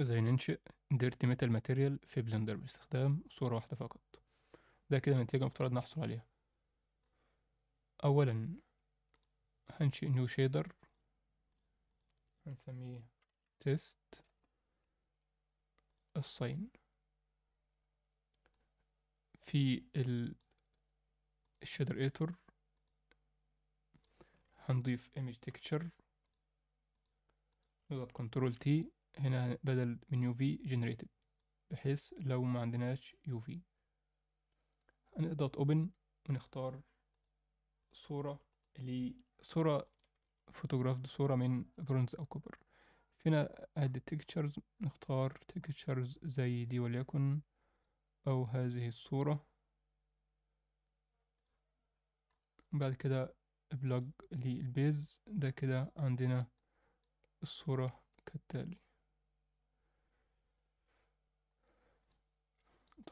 زي ننشئ ديرتي ميتال ماتيريال في بلندر باستخدام صورة واحدة فقط ده كده النتيجة مفترض نحصل عليها أولا هنشئ نيو شيدر هنسميه تيست الصين في ال الشيدر ايتور هنضيف image texture نضغط كنترول تي هنا بدل من UV generated بحيث لو ما عندناش UV هنضغط open ونختار صورة اللي صورة فوتوغراف صورة من برونز أو كوبر هنا add textures نختار textures زي دي وليكن أو هذه الصورة بعد كده بلوج للبيز ده كده عندنا الصورة كالتالي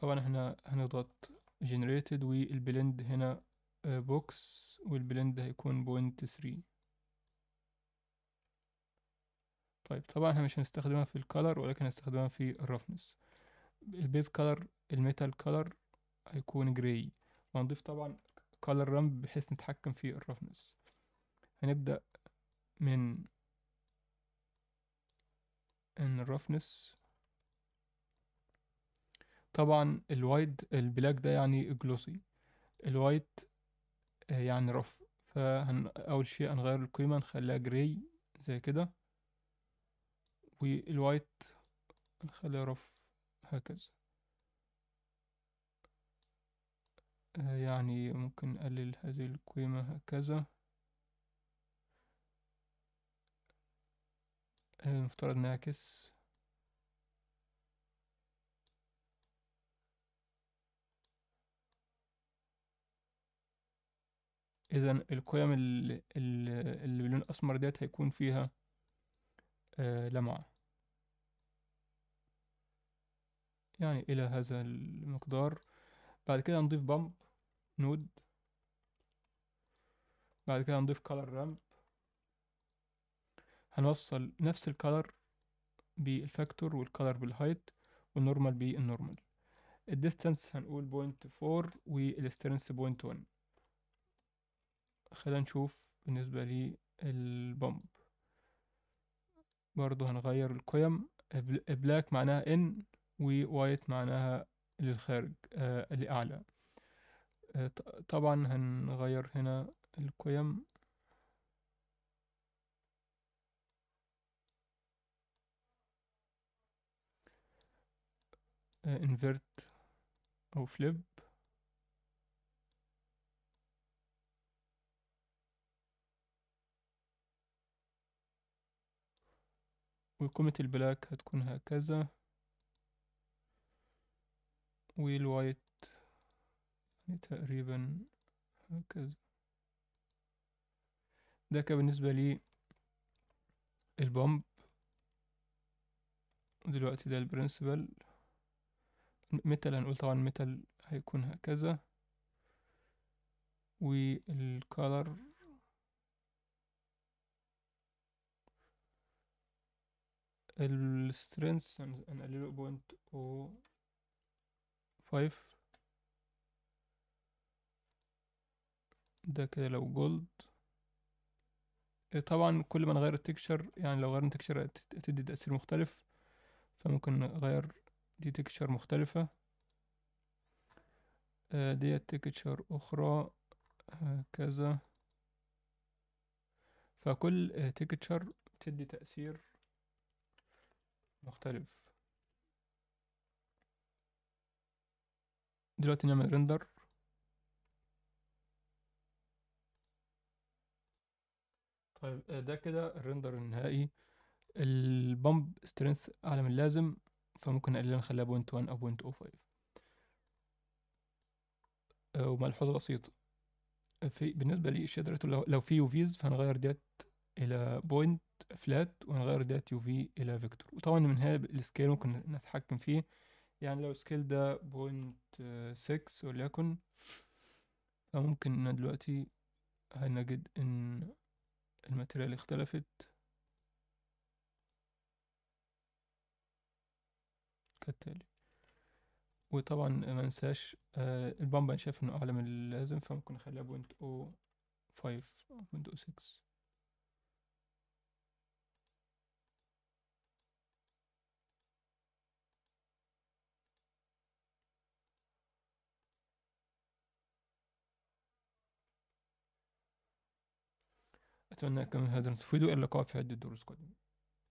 طبعا احنا هنضغط generated والبلند هنا بوكس آه، والبلند هيكون بوينت 3 طيب طبعا احنا مش هنستخدمها في الكالر ولكن هنستخدمها في الرفنس البيز كالر الميتال كالر هيكون جراي وهنضيف طبعا كالر رامب بحيث نتحكم في الرفنس هنبدأ من ان الرفنس طبعا الوايت البلاك ده يعني جلوسي الوايت آه، يعني رف فهن أول شيء هنغير القيمة نخليها جراي زي كده والوايت نخليها رف هكذا آه، يعني ممكن نقلل هذه القيمة هكذا المفترض آه، نعكس إذا القيم اللي, اللي باللون الأسمر ديت هيكون فيها آه لمعة يعني إلى هذا المقدار بعد كده نضيف بامب نود بعد كده نضيف color ramp هنوصل نفس الكالر بالفاكتور والكالر بالهايت والنورمال بالنورمال الديستانس هنقول 0.4 وال strength 0.1 خلينا نشوف بالنسبة للبامب برضو هنغير القيم بلاك معناها ان ووايت معناها للخارج آه لأعلى آه طبعا هنغير هنا القيم آه أو فليب وقيمة البلاك هتكون هكذا والوايت يعني تقريبا هكذا ده كان بالنسبة لي البومب دلوقتي ده البرنسبل مثلا هنقول طبعا مثل هيكون هكذا والكالر السترينث هنقلله بوينت او فايف ده كده لو جولد آه، طبعا كل ما نغير التكشر يعني لو غيرنا تكشر هتدي تأثير مختلف فممكن نغير دي تكشر مختلفة آه، دي تكشر أخرى هكذا فكل آه، تكتشر بتدي تأثير مختلف دلوقتي نعمل ريندر طيب آه، ده كده الريندر النهائي البمب سترينث اعلى من اللازم فممكن نقللها نخليها بوينت وان او بوينت 0.05 آه، وملحوظه بسيطه في بالنسبه للشادرات لو في يوفيز فهنغير ديت الى بوينت فلات ونغير ده تي في الى فيكتور وطبعا من هنا السكيل ممكن نتحكم فيه يعني لو السكيل ده بوينت 6 وليكن فممكن ان دلوقتي هنجد ان الماتيريال اختلفت كالتالي وطبعا ما ننساش آه، البامبا انا شايف انه اعلى من اللازم فممكن نخليها بوينت او فايف بوينت او 6 أتمنى أنكم هذا تفيدوا إلى اللقاء في عدة دروس قادمة